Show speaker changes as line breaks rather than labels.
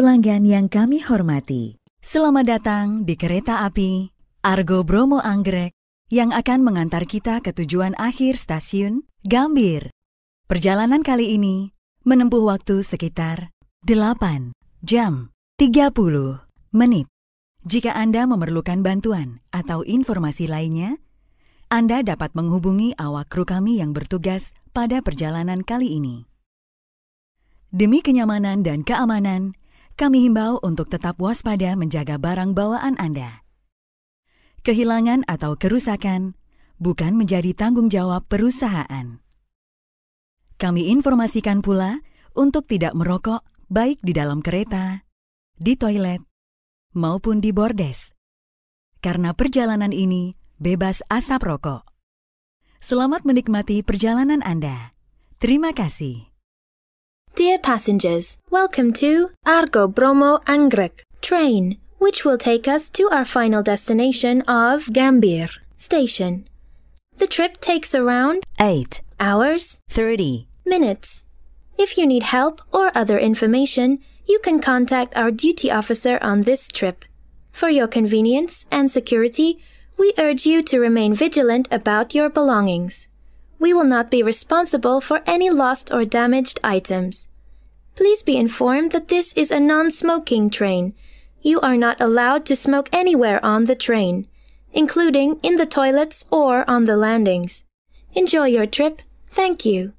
pelanggan yang kami hormati. Selamat datang di kereta api Argo Bromo Anggrek yang akan mengantar kita ke tujuan akhir stasiun Gambir. Perjalanan kali ini menempuh waktu sekitar 8 jam 30 menit. Jika Anda memerlukan bantuan atau informasi lainnya, Anda dapat menghubungi awak kru kami yang bertugas pada perjalanan kali ini. Demi kenyamanan dan keamanan, kami himbau untuk tetap waspada menjaga barang bawaan Anda. Kehilangan atau kerusakan bukan menjadi tanggung jawab perusahaan. Kami informasikan pula untuk tidak merokok baik di dalam kereta, di toilet, maupun di bordes. Karena perjalanan ini bebas asap rokok. Selamat menikmati perjalanan Anda. Terima kasih.
Dear passengers, welcome to Argo Bromo Angrek train, which will take us to our final destination of Gambir station. The trip takes around 8 hours 30 minutes. If you need help or other information, you can contact our duty officer on this trip. For your convenience and security, we urge you to remain vigilant about your belongings. We will not be responsible for any lost or damaged items. Please be informed that this is a non-smoking train. You are not allowed to smoke anywhere on the train, including in the toilets or on the landings. Enjoy your trip. Thank you.